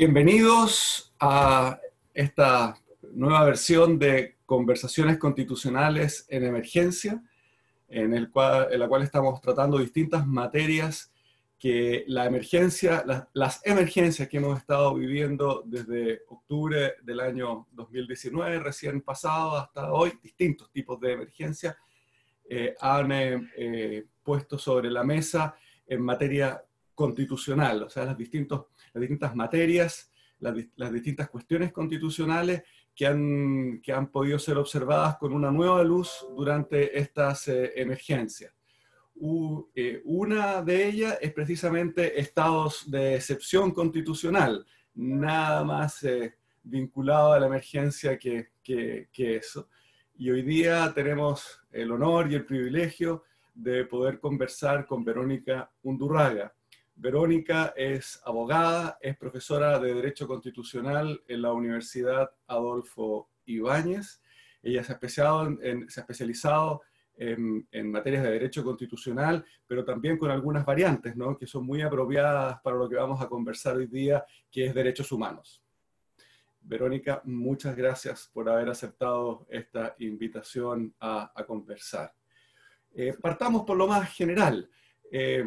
Bienvenidos a esta nueva versión de Conversaciones Constitucionales en Emergencia, en, la cual estamos tratando distintas materias que la emergencia, las, emergencias que hemos estado viviendo desde octubre del año 2019, recién pasado hasta hoy, distintos tipos de emergencia, eh, han eh, eh, puesto sobre la mesa en materia constitucional, o sea, las distintos las distintas materias, las, distintas cuestiones constitucionales que han, que han, podido ser observadas con una nueva luz durante estas eh, emergencias. Eh, una de ellas es precisamente estados de excepción constitucional, nada más eh, vinculado a la emergencia que, que, que, eso. Y hoy día tenemos el honor y el privilegio de poder conversar con Verónica Undurraga, Verónica es abogada, es profesora de Derecho Constitucional en la Universidad Adolfo Ibáñez. Ella se ha especializado, en, materias de derecho constitucional, pero también con algunas variantes, ¿no? que son muy apropiadas para lo que vamos a conversar hoy día, que es derechos humanos. Verónica, muchas gracias por haber aceptado esta invitación a, conversar. Eh, partamos por lo más general. Eh,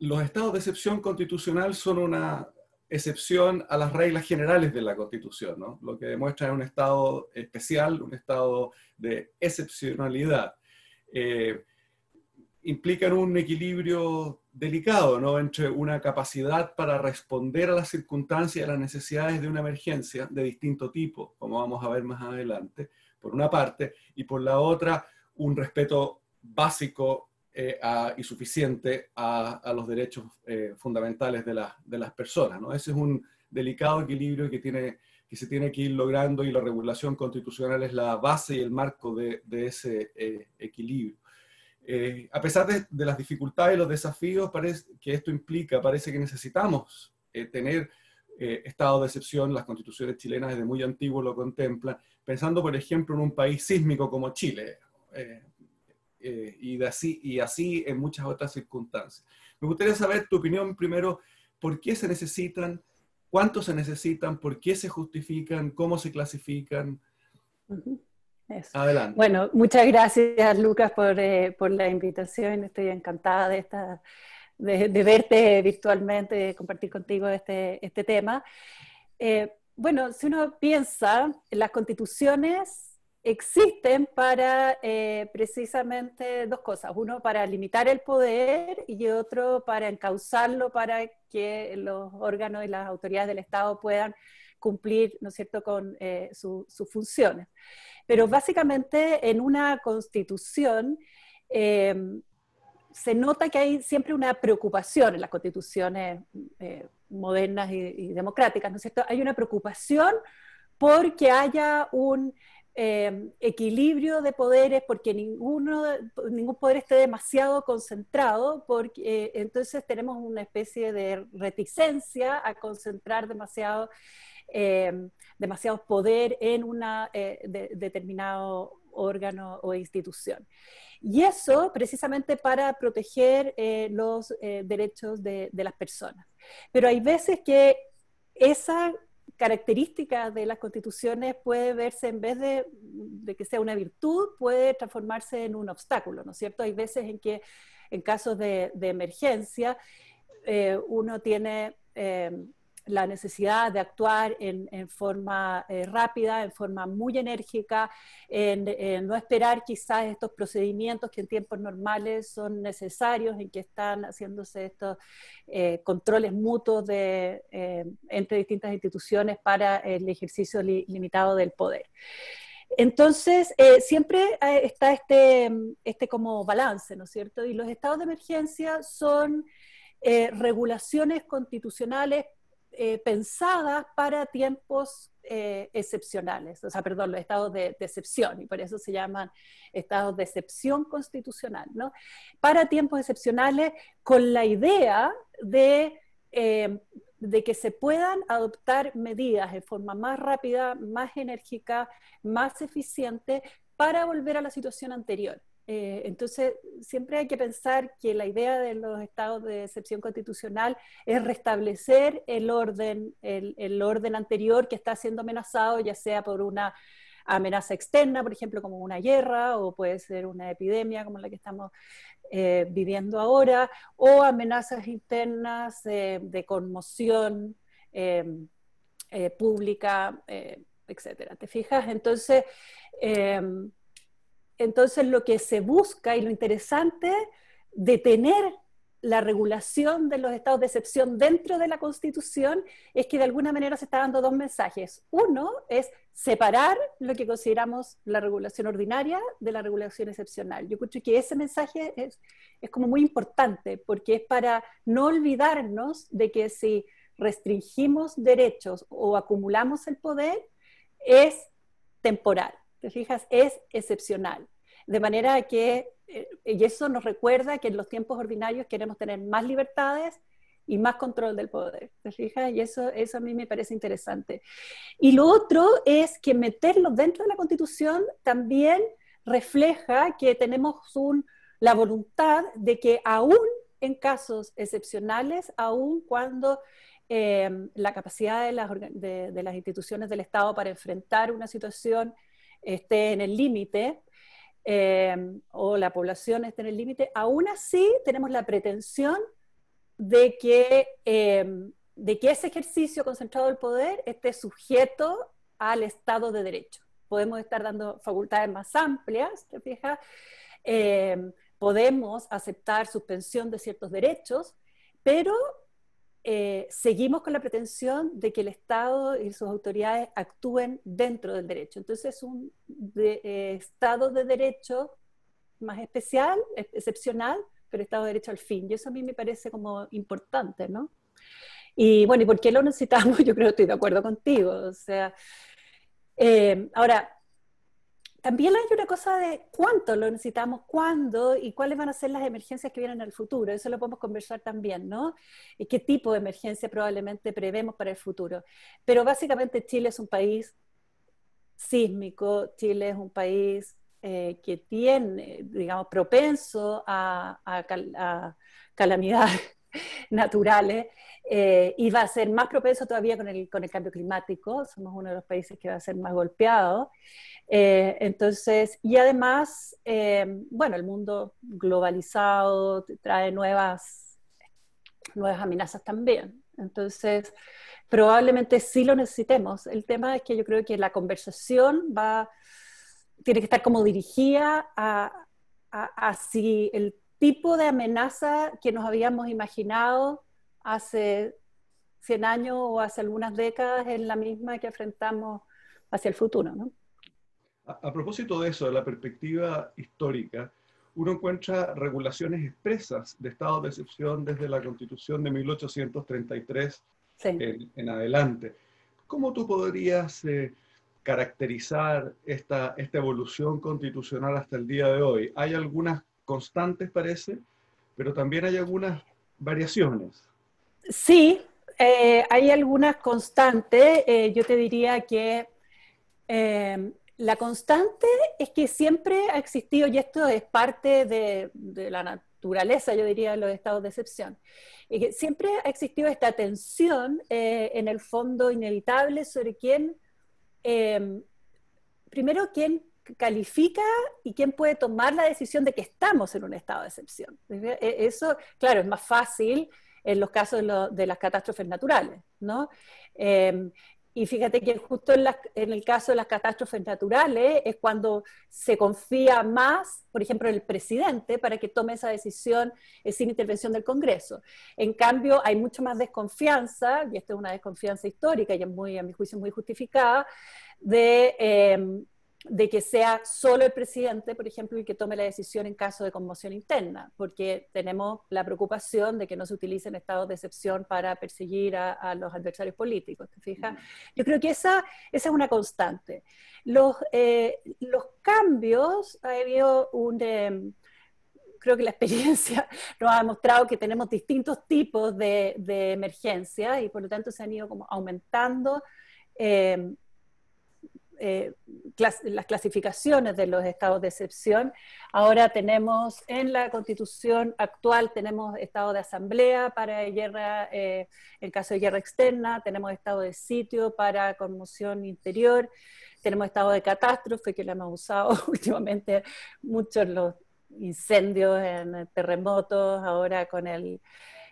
los estados de excepción constitucional son una excepción a las reglas generales de la Constitución, ¿no? lo que demuestra es un estado especial, un estado de excepcionalidad. Eh, implican un equilibrio delicado ¿no? entre una capacidad para responder a las circunstancias y a las necesidades de una emergencia de distinto tipo, como vamos a ver más adelante, por una parte, y por la otra, un respeto básico eh, a, y suficiente a, los derechos eh, fundamentales de, las personas. ¿no? Ese es un delicado equilibrio que, se tiene que ir logrando y la regulación constitucional es la base y el marco de, ese eh, equilibrio. Eh, a pesar de, las dificultades y los desafíos que esto implica, parece que necesitamos tener estado de excepción, las constituciones chilenas desde muy antiguo lo contemplan, pensando por ejemplo en un país sísmico como Chile eh, y, de así, y así en muchas otras circunstancias. Me gustaría saber tu opinión primero, ¿por qué se necesitan? ¿Cuántos se necesitan? ¿Por qué se justifican? ¿Cómo se clasifican? Adelante. Bueno, muchas gracias Lucas por, eh, por, la invitación. Estoy encantada de, esta, de, verte virtualmente, de compartir contigo este, este tema. Eh, bueno, si uno piensa, en las constituciones existen para eh, precisamente dos cosas. Uno para limitar el poder y otro para encauzarlo para que los órganos y las autoridades del Estado puedan cumplir, ¿no es cierto?, con eh, sus funciones. Pero básicamente en una constitución em, se nota que hay siempre una preocupación en las constituciones eh, modernas y, y democráticas, ¿no es cierto? Hay una preocupación porque haya un Em, equilibrio de poderes, porque ninguno, ningún poder esté demasiado concentrado, porque eh, entonces tenemos una especie de reticencia a concentrar demasiado, em, demasiado poder en un eh, determinado órgano o institución. Y eso precisamente para proteger eh, los derechos de, de las personas. Pero hay veces que esa características de las constituciones puede verse, en vez de, que sea una virtud, puede transformarse en un obstáculo, ¿no es cierto? Hay veces en que, en casos de, de emergencia, eh, uno tiene eh, la necesidad de actuar en, forma eh, rápida, en forma muy enérgica, en, no esperar quizás estos procedimientos que en tiempos normales son necesarios, en que están haciéndose estos eh, controles mutuos eh, entre distintas instituciones para el ejercicio limitado del poder. Entonces, siempre está este, este como balance, ¿no es cierto? Y los estados de emergencia son regulaciones constitucionales eh, pensadas para tiempos eh, excepcionales, o sea, perdón, los estados de, decepción excepción, y por eso se llaman estados de excepción constitucional, ¿no? Para tiempos excepcionales, con la idea de, eh, de que se puedan adoptar medidas de forma más rápida, más enérgica, más eficiente para volver a la situación anterior. Eh, entonces, siempre hay que pensar que la idea de los estados de excepción constitucional es restablecer el orden, el, orden anterior que está siendo amenazado, ya sea por una amenaza externa, por ejemplo, como una guerra, o puede ser una epidemia como la que estamos eh, viviendo ahora, o amenazas internas eh, de conmoción em, pública, etc. ¿Te fijas? Entonces, em, entonces, lo que se busca y lo interesante de tener la regulación de los estados de excepción dentro de la Constitución es que de alguna manera se está dando dos mensajes. Uno es separar lo que consideramos la regulación ordinaria de la regulación excepcional. Yo creo que ese mensaje es, es como muy importante porque es para no olvidarnos de que si restringimos derechos o acumulamos el poder, es temporal fijas? Es excepcional. De manera que, eh, y eso nos recuerda que en los tiempos ordinarios queremos tener más libertades y más control del poder. ¿Te fijas? Y eso, eso a mí me parece interesante. Y lo otro es que meterlo dentro de la Constitución también refleja que tenemos la voluntad de que aún en casos excepcionales, aún cuando eh, la capacidad de las, de las instituciones del Estado para enfrentar una situación esté en el límite eh, o la población esté en el límite, aún así tenemos la pretensión de que, eh, de que ese ejercicio concentrado del poder esté sujeto al Estado de Derecho. Podemos estar dando facultades más amplias, ¿te fijas? Eh, podemos aceptar suspensión de ciertos derechos, pero eh, seguimos con la pretensión de que el Estado y sus autoridades actúen dentro del derecho. Entonces es un eh, Estado de derecho más especial, excepcional, pero Estado de derecho al fin. Y eso a mí me parece como importante, ¿no? Y bueno, ¿y por qué lo necesitamos? Yo creo que estoy de acuerdo contigo. O sea, eh, ahora, también hay una cosa de cuánto lo necesitamos, cuándo y cuáles van a ser las emergencias que vienen al futuro. Eso lo podemos conversar también, ¿no? Y qué tipo de emergencia probablemente prevemos para el futuro. Pero básicamente Chile es un país sísmico, Chile es un país eh, que tiene, digamos, propenso a calamidades naturales. Eh, y va a ser más propenso todavía con el, con el, cambio climático, somos uno de los países que va a ser más golpeado. Eh, entonces, y además, eh, bueno, el mundo globalizado trae nuevas, nuevas amenazas también. Entonces, probablemente sí lo necesitemos. El tema es que yo creo que la conversación va, tiene que estar como dirigida a, a si el tipo de amenaza que nos habíamos imaginado hace 100 años o hace algunas décadas es la misma que enfrentamos hacia el futuro. A, propósito de eso, de la perspectiva histórica, uno encuentra regulaciones expresas de estado de excepción desde la constitución de 1833 en, adelante. ¿Cómo tú podrías eh, caracterizar esta, esta evolución constitucional hasta el día de hoy? Hay algunas constantes, parece, pero también hay algunas variaciones. Sí, eh, hay algunas constantes. Eh, yo te diría que eh, la constante es que siempre ha existido, y esto es parte de, la naturaleza, yo diría, de los estados de excepción, y que siempre ha existido esta tensión en el fondo inevitable sobre quién, primero, quién califica y quién puede tomar la decisión de que estamos en un estado de excepción. E, eso, claro, es más fácil en los casos de, las catástrofes naturales, ¿no? Em, y fíjate que justo en, el caso de las catástrofes naturales es cuando se confía más, por ejemplo, en el presidente para que tome esa decisión eh, sin intervención del Congreso. En cambio, hay mucho más desconfianza, y esto es una desconfianza histórica y es muy, a mi juicio muy justificada, de... Em, de que sea solo el presidente, por ejemplo, el que tome la decisión en caso de conmoción interna, porque tenemos la preocupación de que no se utilicen estados de excepción para perseguir a, los adversarios políticos, ¿te fijas? Mm. Yo creo que esa, esa es una constante. Los, eh, los cambios, ha habido un... Eh, creo que la experiencia nos ha demostrado que tenemos distintos tipos de, de emergencia y por lo tanto se han ido como aumentando eh, eh, las clasificaciones de los estados de excepción. Ahora tenemos en la constitución actual, tenemos estado de asamblea para guerra, eh, en caso de guerra externa, tenemos estado de sitio para conmoción interior, tenemos estado de catástrofe que lo hemos usado últimamente muchos los incendios, en terremotos, ahora con el,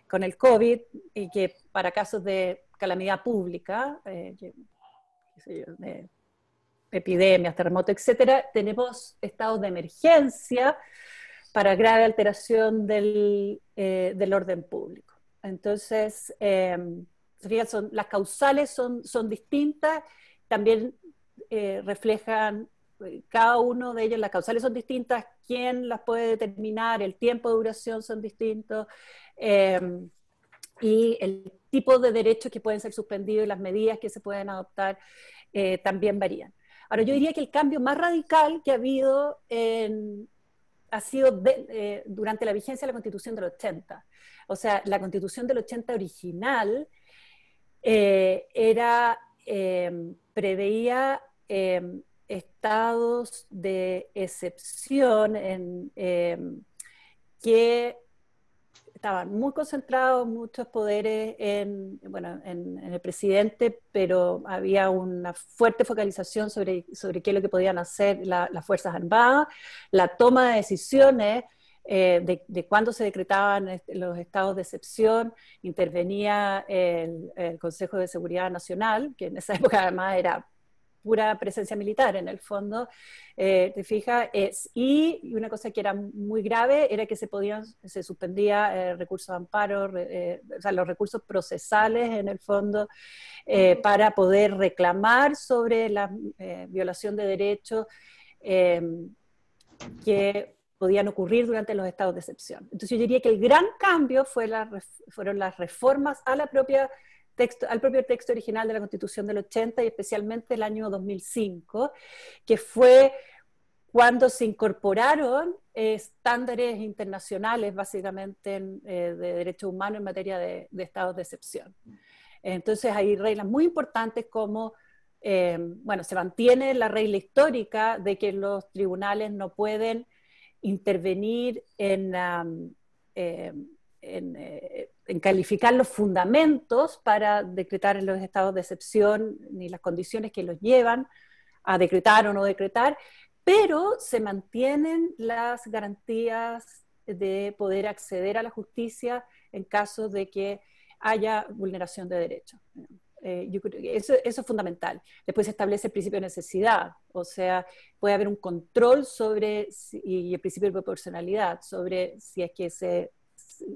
con el COVID, y que para casos de calamidad pública, eh, sé de epidemias, terremotos, etcétera, tenemos estados de emergencia para grave alteración del, eh, orden público. Entonces, eh, las causales son, son distintas, también eh, reflejan eh, cada uno de ellos, las causales son distintas, quién las puede determinar, el tiempo de duración son distintos em, y el tipo de derechos que pueden ser suspendidos y las medidas que se pueden adoptar también varían. Ahora, yo diría que el cambio más radical que ha habido ha sido eh, durante la vigencia de la Constitución del 80. O sea, la Constitución del 80 original eh, era, eh, preveía em, estados de excepción en, em, que estaban muy concentrados muchos poderes en, bueno, en, el presidente, pero había una fuerte focalización sobre, sobre qué es lo que podían hacer las Fuerzas Armadas, la toma de decisiones eh, de, de cuándo se decretaban este, los estados de excepción, intervenía el, el, Consejo de Seguridad Nacional, que en esa época además era pura presencia militar en el fondo, eh, te fijas, es, y una cosa que era muy grave era que se podían, se suspendía eh, recursos de amparo, eh, o sea, los recursos procesales en el fondo, para poder reclamar sobre la violación de derechos em, que podían ocurrir durante los estados de excepción. Entonces yo diría que el gran cambio fue fueron las reformas a la propia texto, al propio texto original de la Constitución del 80 y especialmente el año 2005, que fue cuando se incorporaron eh, estándares internacionales, básicamente, eh, de derechos humanos en materia de, estados de excepción. Entonces, hay reglas muy importantes como, eh, bueno, se mantiene la regla histórica de que los tribunales no pueden intervenir en, um, en en calificar los fundamentos para decretar los estados de excepción ni las condiciones que los llevan a decretar o no decretar, pero se mantienen las garantías de poder acceder a la justicia en caso de que haya vulneración de derechos. Eh, eso, es fundamental. Después se establece el principio de necesidad, o sea, puede haber un control sobre, y el principio de proporcionalidad, sobre si es que se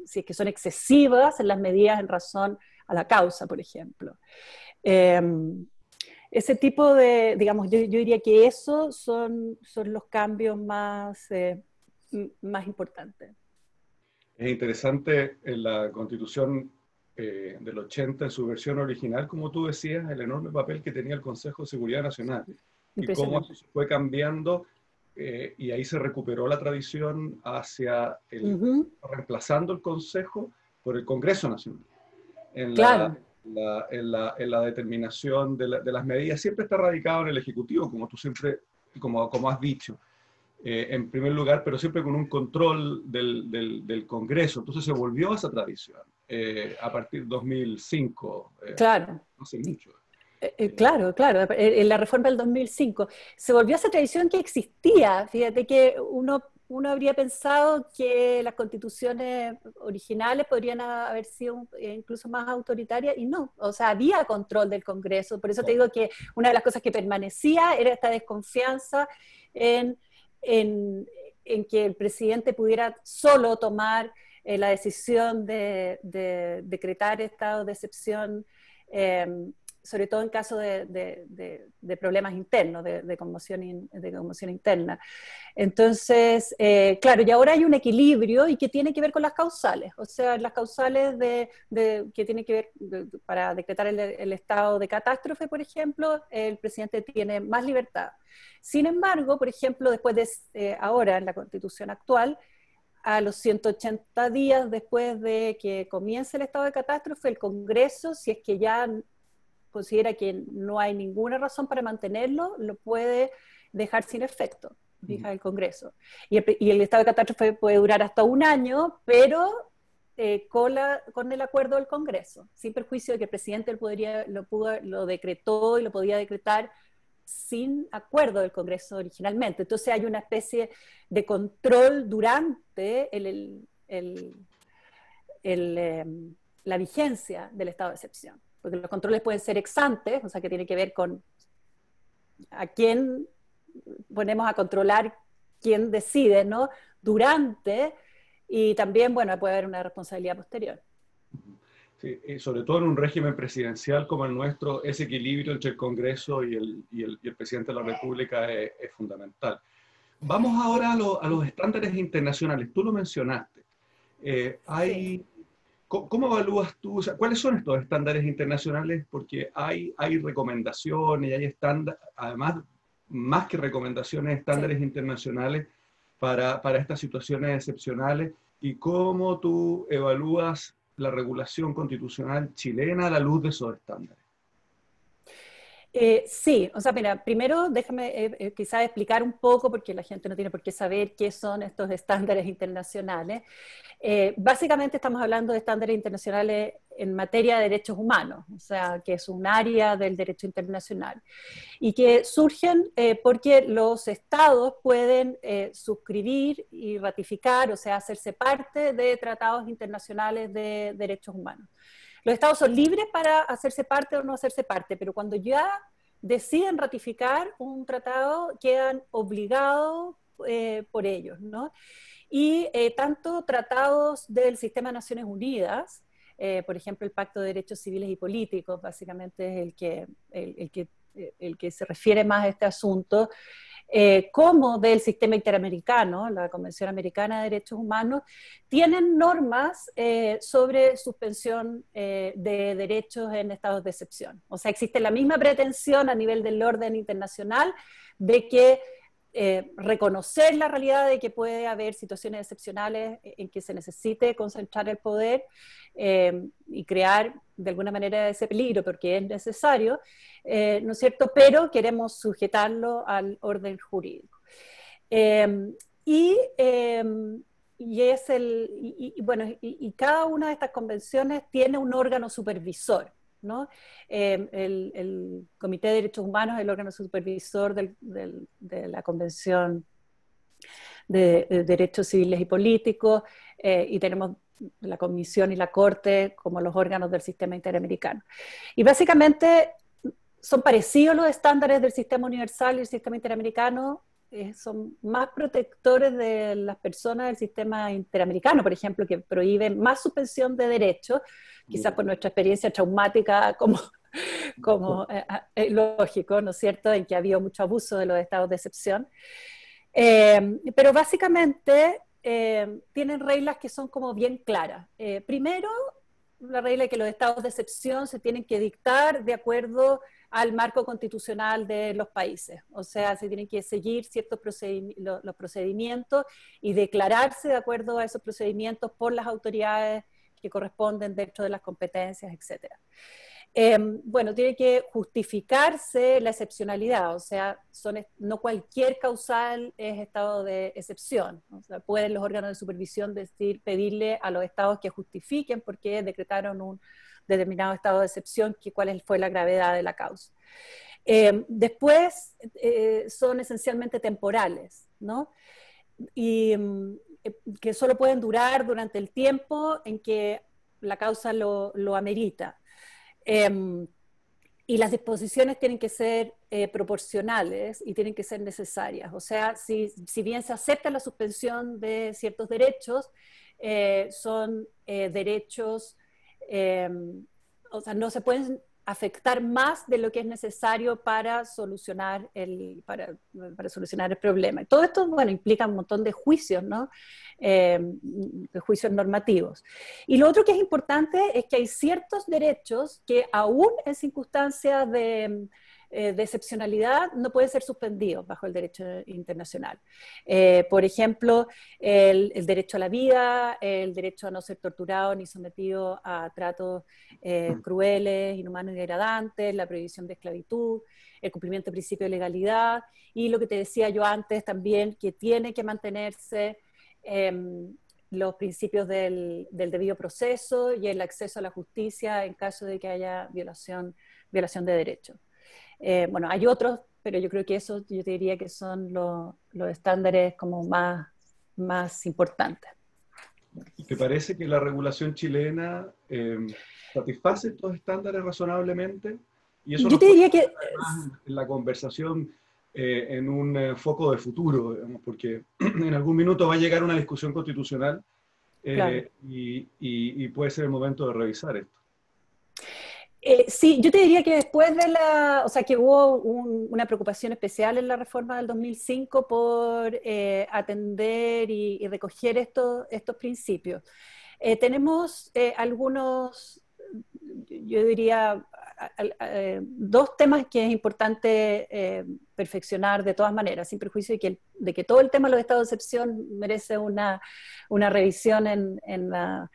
si es que son excesivas en las medidas en razón a la causa, por ejemplo. Em, ese tipo de, digamos, yo, yo, diría que eso son, son los cambios más, eh, más importantes. Es interesante en la constitución eh, del 80, en su versión original, como tú decías, el enorme papel que tenía el Consejo de Seguridad Nacional y cómo fue cambiando eh, y ahí se recuperó la tradición hacia el, reemplazando el Consejo por el Congreso Nacional. En la, en, la, en la, determinación de, las medidas siempre está radicado en el Ejecutivo, como tú siempre, como, como has dicho. Eh, en primer lugar, pero siempre con un control del, del, Congreso. Entonces se volvió a esa tradición eh, a partir de 2005. claro. No hace mucho. Eh, eh, claro, claro. En eh, la reforma del 2005 se volvió esa tradición que existía. Fíjate que uno, uno habría pensado que las constituciones originales podrían haber sido incluso más autoritarias y no. O sea, había control del Congreso. Por eso te digo que una de las cosas que permanecía era esta desconfianza en, que el presidente pudiera solo tomar la decisión de, decretar estado de excepción. Em, sobre todo en caso de, problemas internos, de, conmoción, de conmoción interna. Entonces, eh, claro, y ahora hay un equilibrio y que tiene que ver con las causales, o sea, las causales de, que tiene que ver para decretar el, estado de catástrofe, por ejemplo, el presidente tiene más libertad. Sin embargo, por ejemplo, después de eh, ahora, en la constitución actual, a los 180 días después de que comience el estado de catástrofe, el Congreso, si es que ya considera que no hay ninguna razón para mantenerlo, lo puede dejar sin efecto, fija mm. el Congreso. Y el, estado de catástrofe puede durar hasta un año, pero eh, con, el acuerdo del Congreso, sin perjuicio de que el presidente lo, podría, lo, decretó y lo podía decretar sin acuerdo del Congreso originalmente. Entonces hay una especie de control durante em, la vigencia del estado de excepción porque los controles pueden ser exantes, o sea, que tiene que ver con a quién ponemos a controlar, quién decide, ¿no? Durante, y también, bueno, puede haber una responsabilidad posterior. Sí, y sobre todo en un régimen presidencial como el nuestro, ese equilibrio entre el Congreso y el, presidente de la República es, fundamental. Vamos ahora a, los estándares internacionales. Tú lo mencionaste. Eh, hay, ¿Cómo, evalúas tú? ¿Cuáles son estos estándares internacionales? Porque hay, hay recomendaciones, hay estándares, además, más que recomendaciones, estándares internacionales para, para, estas situaciones excepcionales. ¿Y cómo tú evalúas la regulación constitucional chilena a la luz de esos estándares? Eh, sí, o sea, mira, primero déjame eh, eh, quizás explicar un poco, porque la gente no tiene por qué saber qué son estos estándares internacionales. básicamente estamos hablando de estándares internacionales en materia de derechos humanos, o sea, que es un área del derecho internacional, y que surgen porque los estados pueden suscribir y ratificar, o sea, hacerse parte de tratados internacionales de derechos humanos. Los estados son libres para hacerse parte o no hacerse parte, pero cuando ya deciden ratificar un tratado, quedan obligados eh, por ellos, ¿no? Y eh, tanto tratados del sistema de Naciones Unidas, eh, por ejemplo, el Pacto de Derechos Civiles y Políticos, básicamente es el que, que, el que se refiere más a este asunto, eh, como del sistema interamericano, la Convención Americana de Derechos Humanos, tienen normas eh, sobre suspensión eh, de derechos en estados de excepción. O sea, existe la misma pretensión a nivel del orden internacional de que eh, reconocer la realidad de que puede haber situaciones excepcionales eh, en que se necesite concentrar el poder eh, y crear de alguna manera ese peligro porque es necesario, ¿no es cierto? Pero queremos sujetarlo al orden jurídico. Em, em, y, es el, bueno, y cada una de estas convenciones tiene un órgano supervisor. ¿no? Em, el, Comité de Derechos Humanos es el órgano supervisor de la Convención de, Derechos Civiles y Políticos, eh, y tenemos la Comisión y la Corte como los órganos del sistema interamericano. Y básicamente son parecidos los estándares del sistema universal y el sistema interamericano, eh, son más protectores de las personas del sistema interamericano, por ejemplo, que prohíben más suspensión de derechos, quizás por nuestra experiencia traumática como, como eh, ah, lógico, ¿no es cierto?, en que ha habido mucho abuso de los estados de excepción. Eh, pero básicamente tienen reglas que son como bien claras. primero, la regla de que los estados de excepción se tienen que dictar de acuerdo al marco constitucional de los países. O sea, se tienen que seguir ciertos procedimientos y declararse de acuerdo a esos procedimientos por las autoridades que corresponden dentro de las competencias, etcétera. Em, bueno, tiene que justificarse la excepcionalidad, o sea, no cualquier causal es estado de excepción. pueden los órganos de supervisión decir, pedirle a los estados que justifiquen por qué decretaron un determinado estado de excepción, que, cuál fue la gravedad de la causa. Em, después eh, son esencialmente temporales, ¿no? Y em, eh, que solo pueden durar durante el tiempo en que la causa lo amerita. Em, y las disposiciones tienen que ser eh, proporcionales y tienen que ser necesarias. O sea, si, si bien se acepta la suspensión de ciertos derechos, eh, son eh, derechos, em, o sea, no se pueden afectar más de lo que es necesario para solucionar el, para, solucionar el problema. Y todo esto, bueno, implica un montón de juicios, ¿no? Eh, de juicios normativos. Y lo otro que es importante es que hay ciertos derechos que aún en circunstancias de eh, de excepcionalidad no puede ser suspendido bajo el derecho internacional. Eh, por ejemplo, el, derecho a la vida, el derecho a no ser torturado ni sometido a tratos eh, mm. crueles, inhumanos y degradantes, la prohibición de esclavitud, el cumplimiento del principio de legalidad y lo que te decía yo antes también, que tiene que mantenerse em, los principios del, del, debido proceso y el acceso a la justicia en caso de que haya violación, violación de derechos. Eh, bueno, hay otros, pero yo creo que esos yo diría que son los, estándares como más, más importantes. ¿Te parece que la regulación chilena em, satisface estos estándares razonablemente? Y eso yo te diría que... la conversación eh, en un eh, foco de futuro, porque en algún minuto va a llegar una discusión constitucional y puede ser el momento de revisar esto. Eh, sí, yo te diría que después de la, o sea, que hubo una preocupación especial en la reforma del 2005 por eh, atender y, recoger estos, estos principios. Eh, tenemos algunos, yo diría, dos temas que es importante perfeccionar de todas maneras, sin perjuicio de que, de que todo el tema de los estados de excepción merece una, una revisión en la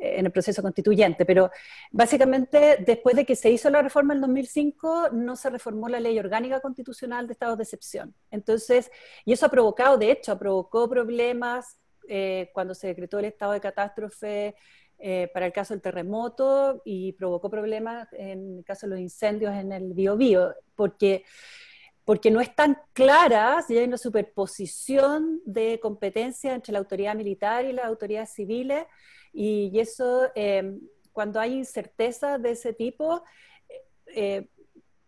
en el proceso constituyente, pero básicamente después de que se hizo la reforma en 2005, no se reformó la ley orgánica constitucional de estados de excepción. Entonces, y eso ha provocado, de hecho, ha provocado problemas eh, cuando se decretó el estado de catástrofe eh, para el caso del terremoto y provocó problemas en el caso de los incendios en el biobío, porque porque no están claras y hay una superposición de competencia entre la autoridad militar y las autoridades civiles y eso, em, cuando hay incertezas de ese tipo, eh,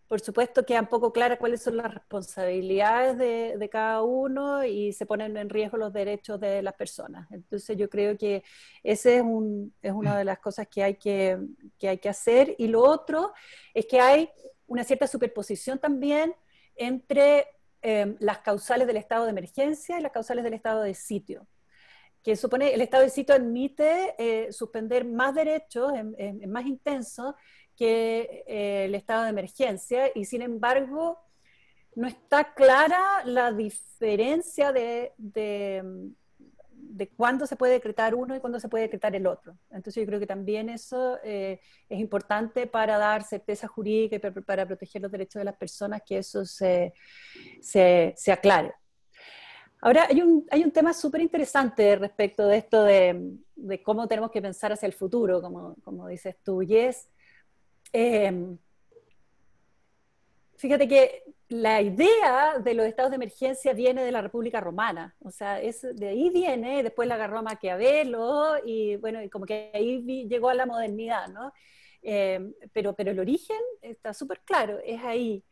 por supuesto un poco clara cuáles son las responsabilidades de, cada uno y se ponen en riesgo los derechos de las personas. Entonces yo creo que esa es, un, es una de las cosas que hay que, hacer. Y lo otro es que hay una cierta superposición también entre em, las causales del estado de emergencia y las causales del estado de sitio que supone el Estado de sitio admite eh, suspender más derechos, en, más intenso que eh, el estado de emergencia, y sin embargo no está clara la diferencia de, de, cuándo se puede decretar uno y cuándo se puede decretar el otro. Entonces yo creo que también eso eh, es importante para dar certeza jurídica y para, proteger los derechos de las personas, que eso se aclare. Ahora, hay un, hay un tema súper interesante respecto de esto de, de, cómo tenemos que pensar hacia el futuro, como, como dices tú, y es, em, fíjate que la idea de los estados de emergencia viene de la República Romana, o sea, es, de ahí viene, después la agarró a Maquiavelo y bueno, y como que ahí llegó a la modernidad, ¿no? Em, pero, pero el origen está súper claro, es ahí.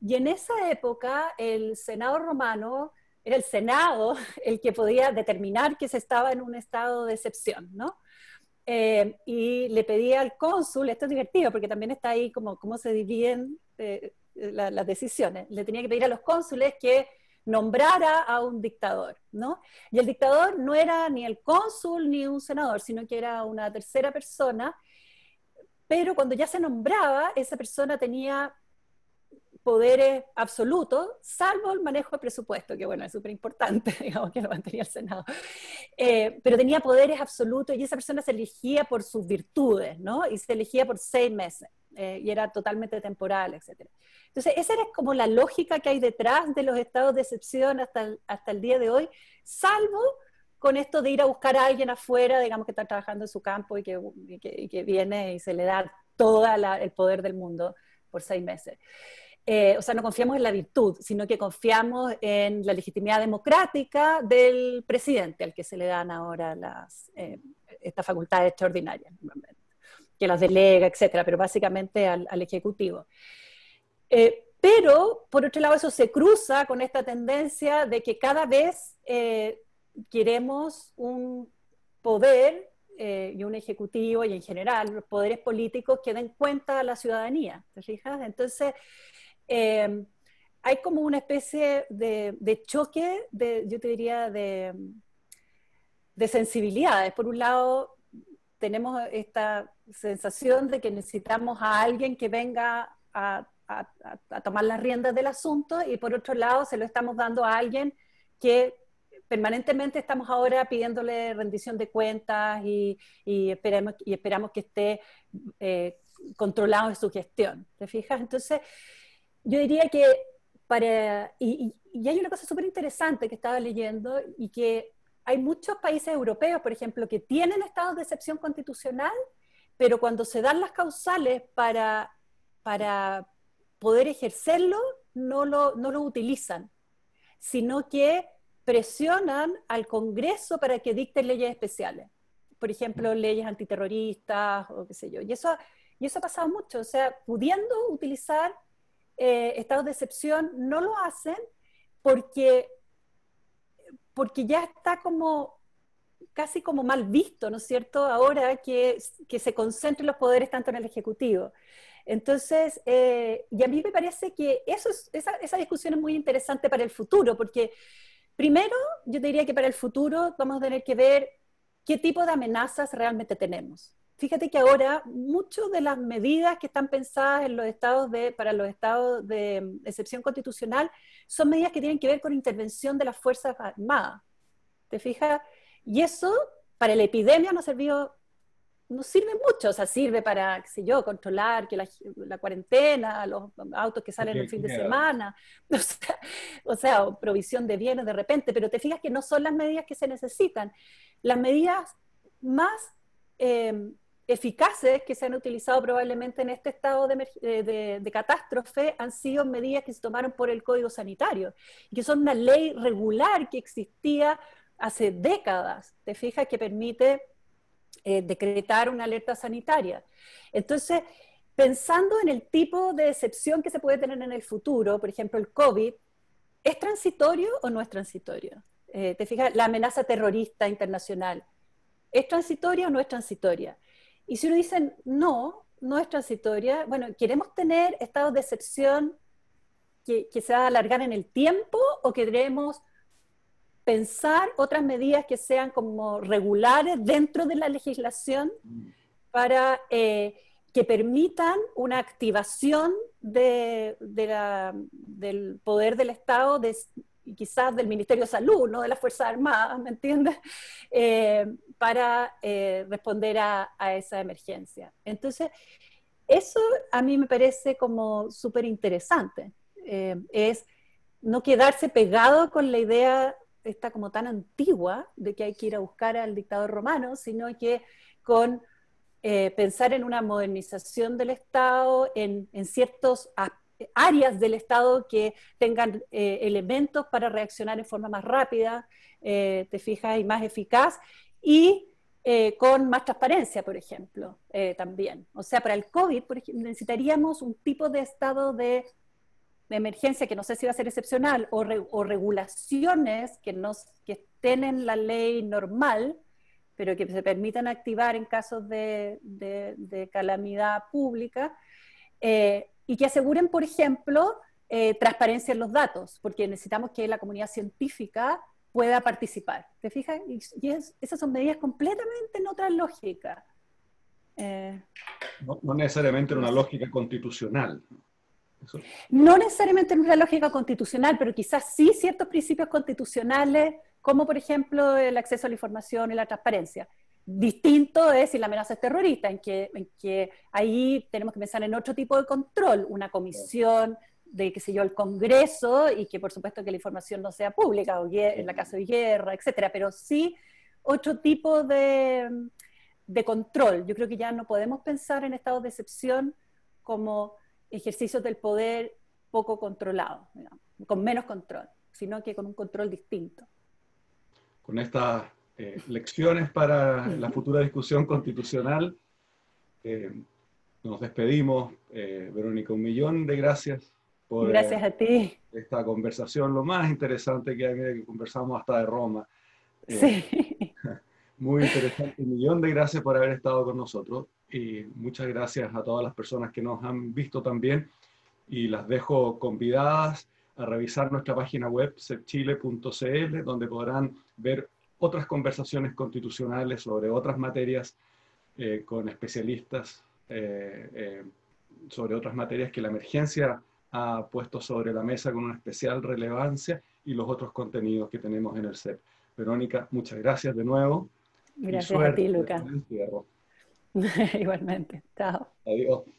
Y en esa época el Senado romano era el Senado el que podía determinar que se estaba en un estado de excepción, ¿no? Eh, y le pedía al cónsul, esto es divertido porque también está ahí como cómo se dividen eh, las decisiones, le tenía que pedir a los cónsules que nombrara a un dictador, ¿no? Y el dictador no era ni el cónsul ni un senador, sino que era una tercera persona, pero cuando ya se nombraba, esa persona tenía poderes absolutos, salvo el manejo de presupuesto, que bueno, es súper importante, digamos, que lo mantenía el Senado. Eh, pero tenía poderes absolutos y esa persona se elegía por sus virtudes, ¿no? Y se elegía por seis meses. Eh, y era totalmente temporal, etc. Entonces, esa era como la lógica que hay detrás de los estados de excepción hasta el, hasta el día de hoy, salvo con esto de ir a buscar a alguien afuera, digamos que está trabajando en su campo y que, y que viene y se le da todo el poder del mundo por seis meses. Eh, o sea, no confiamos en la virtud, sino que confiamos en la legitimidad democrática del presidente, al que se le dan ahora las, eh, estas facultades extraordinarias, que las delega, etcétera, pero básicamente al, Ejecutivo. Eh, pero, por otro lado, eso se cruza con esta tendencia de que cada vez queremos un poder y un ejecutivo y en general los poderes políticos que den cuenta a la ciudadanía, ¿te fijas? Entonces, Em, hay como una especie de, choque, de, yo te diría, de, de sensibilidades. Por un lado, tenemos esta sensación de que necesitamos a alguien que venga a, tomar las riendas del asunto y por otro lado se lo estamos dando a alguien que permanentemente estamos ahora pidiéndole rendición de cuentas y, esperamos, y esperamos que esté eh, controlado en su gestión. ¿Te fijas? Entonces, yo diría que para, y, hay una cosa súper interesante que estaba leyendo y que hay muchos países europeos, por ejemplo, que tienen estados de excepción constitucional, pero cuando se dan las causales para, para poder ejercerlo, no lo, no lo utilizan, sino que presionan al Congreso para que dicten leyes especiales, por ejemplo, leyes antiterroristas o qué sé yo. Y eso, y eso ha pasado mucho, o sea, pudiendo utilizar eh, estados de excepción, no lo hacen porque, porque ya está como casi como mal visto, ¿no es cierto?, ahora que, se concentren los poderes tanto en el Ejecutivo. Entonces, eh, y a mí me parece que eso es, esa, esa, discusión es muy interesante para el futuro, porque primero yo diría que para el futuro vamos a tener que ver qué tipo de amenazas realmente tenemos fíjate que ahora muchas de las medidas que están pensadas en los estados de, para los estados de excepción constitucional son medidas que tienen que ver con intervención de las Fuerzas Armadas. ¿Te fijas? Y eso para la epidemia no ha servido, no sirve mucho, o sea, sirve para, qué sé yo, controlar que la, cuarentena, los autos que salen el fin de semana, o sea, provisión de bienes de repente, pero te fijas que no son las medidas que se necesitan. Las medidas más... Eh, eficaces que se han utilizado probablemente en este estado eh, de, catástrofe han sido medidas que se tomaron por el Código Sanitario, que son una ley regular que existía hace décadas, te fijas, que permite eh, decretar una alerta sanitaria. Entonces, pensando en el tipo de excepción que se puede tener en el futuro, por ejemplo, el COVID, ¿es transitorio o no es transitorio? Eh, te fijas, la amenaza terrorista internacional, ¿es transitoria o no es transitoria? Y si uno dice, no, no es transitoria, bueno, ¿queremos tener estados de excepción que, se va a alargar en el tiempo o queremos pensar otras medidas que sean como regulares dentro de la legislación para eh, que permitan una activación de, del poder del Estado, de, quizás del Ministerio de Salud, no de las Fuerzas Armadas, ¿me entiendes? Eh, para eh, responder a, esa emergencia. Entonces, eso a mí me parece como súper interesante, eh, es no quedarse pegado con la idea esta como tan antigua de que hay que ir a buscar al dictador romano, sino que con eh, pensar en una modernización del Estado, en, ciertas ciertos áreas del Estado que tengan elementos para reaccionar en forma más rápida, te fijas, y más eficaz, y eh, con más transparencia, por ejemplo, eh, también. O sea, para el COVID por ejemplo, necesitaríamos un tipo de estado de, emergencia que no sé si va a ser excepcional o, regulaciones que, nos, que estén en la ley normal, pero que se permitan activar en casos de, calamidad pública eh, y que aseguren, por ejemplo, transparencia en los datos, porque necesitamos que la comunidad científica pueda participar. ¿Te fijas? Y, esas son medidas completamente en otra lógica. Eh, no, necesariamente en una lógica constitucional. No necesariamente en una lógica constitucional, pero quizás sí ciertos principios constitucionales, como por ejemplo el acceso a la información y la transparencia. Distinto es si la amenaza es terrorista, en que, ahí tenemos que pensar en otro tipo de control, una comisión de, qué sé yo, el Congreso y que por supuesto que la información no sea pública, o en la casa de guerra, etcétera, pero sí otro tipo de, de control. Yo creo que ya no podemos pensar en estados de excepción como ejercicios del poder poco controlado con menos control, sino que con un control distinto. Con estas eh, lecciones para la futura discusión constitucional, eh, nos despedimos. Eh, Verónica, un millón de gracias Gracias eh, a ti. Esta conversación, lo más interesante que hay, que conversamos hasta de Roma. Eh, sí. muy interesante. Un millón de gracias por haber estado con nosotros y muchas gracias a todas las personas que nos han visto también y las dejo convidadas a revisar nuestra página web sepchile.cl donde podrán ver otras conversaciones constitucionales sobre otras materias eh, con especialistas sobre otras materias que la emergencia ha puesto sobre la mesa con una especial relevancia y los otros contenidos que tenemos en el CEP. Verónica, muchas gracias de nuevo. Gracias a ti, Luca. Igualmente. Chao. Adiós.